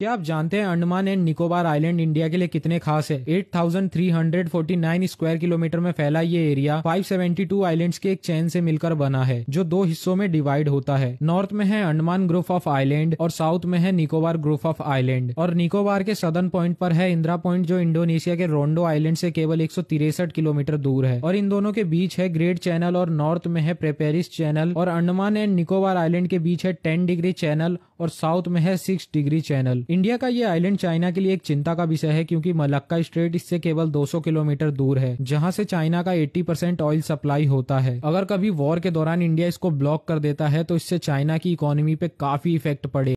क्या आप जानते हैं Andaman and Nicobar island India के लिए कितने खास है 8,349 स्क्वायर किलोमीटर में फैला ये एरिया 572 आइलैंड्स के एक चैन से मिलकर बना है जो दो हिस्सों में डिवाइड होता है नॉर्थ में है अंडमान ग्रुप ऑफ आइलैंड और साउथ में है निकोबार ग्रुप ऑफ आइलैंड और निकोबार के सदर्न पॉइंट पर है इंदिरा पॉइंट जो इंडोनेशिया के रोंडो आइलैंड से केवल एक किलोमीटर दूर है और इन दोनों के बीच है ग्रेट चैनल और नॉर्थ में है प्रेपेरिस चैनल और अंडमान एंड निकोबार आइलैंड के बीच है टेन डिग्री चैनल और साउथ में है सिक्स डिग्री चैनल इंडिया का ये आइलैंड चाइना के लिए एक चिंता का विषय है क्योंकि मलक्का स्ट्रेट इससे केवल 200 किलोमीटर दूर है जहां से चाइना का 80 परसेंट ऑयल सप्लाई होता है अगर कभी वॉर के दौरान इंडिया इसको ब्लॉक कर देता है तो इससे चाइना की इकोनॉमी पे काफी इफेक्ट पड़े